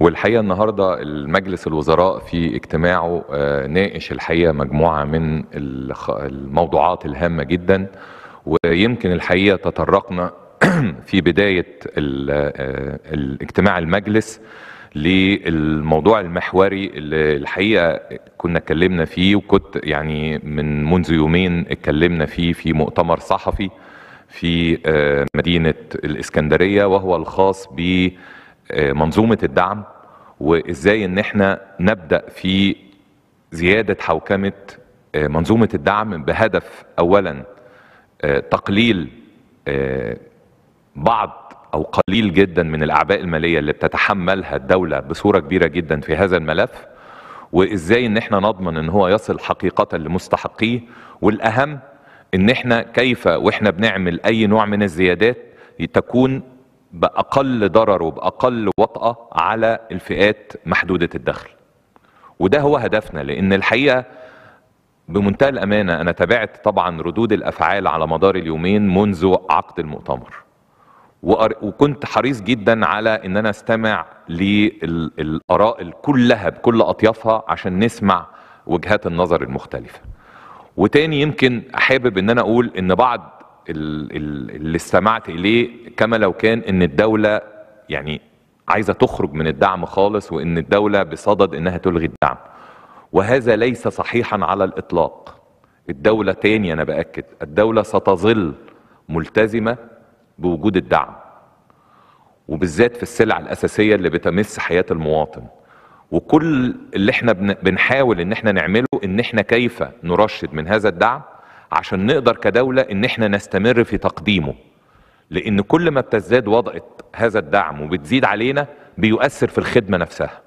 والحقيقه النهارده المجلس الوزراء في اجتماعه آه، ناقش الحقيقه مجموعه من الموضوعات الهامه جدا ويمكن الحقيقه تطرقنا في بدايه آه، الاجتماع المجلس للموضوع المحوري اللي الحقيقه كنا اتكلمنا فيه وكنت يعني من منذ يومين اتكلمنا فيه في مؤتمر صحفي في آه، مدينه الاسكندريه وهو الخاص ب آه، منظومه الدعم وازاي ان احنا نبدا في زياده حوكمه آه، منظومه الدعم بهدف اولا آه، تقليل بعض او قليل جدا من الاعباء الماليه اللي بتتحملها الدوله بصوره كبيره جدا في هذا الملف وازاي ان احنا نضمن ان هو يصل حقيقه لمستحقيه والاهم ان احنا كيف واحنا بنعمل اي نوع من الزيادات تكون باقل ضرر وباقل وطأة على الفئات محدودة الدخل وده هو هدفنا لان الحقيقة بمنتهى الامانة انا تابعت طبعا ردود الافعال على مدار اليومين منذ عقد المؤتمر وكنت حريص جدا على ان انا استمع للاراء كلها بكل اطيافها عشان نسمع وجهات النظر المختلفه وتاني يمكن حابب ان انا اقول ان بعض اللي استمعت اليه كما لو كان ان الدوله يعني عايزه تخرج من الدعم خالص وان الدوله بصدد انها تلغي الدعم وهذا ليس صحيحا على الاطلاق الدوله تاني انا باكد الدوله ستظل ملتزمه بوجود الدعم وبالذات في السلع الاساسيه اللي بتمس حياه المواطن وكل اللي احنا بنحاول ان احنا نعمله ان احنا كيف نرشد من هذا الدعم عشان نقدر كدولة ان احنا نستمر في تقديمه لان كل ما بتزداد وضعت هذا الدعم وبتزيد علينا بيؤثر في الخدمة نفسها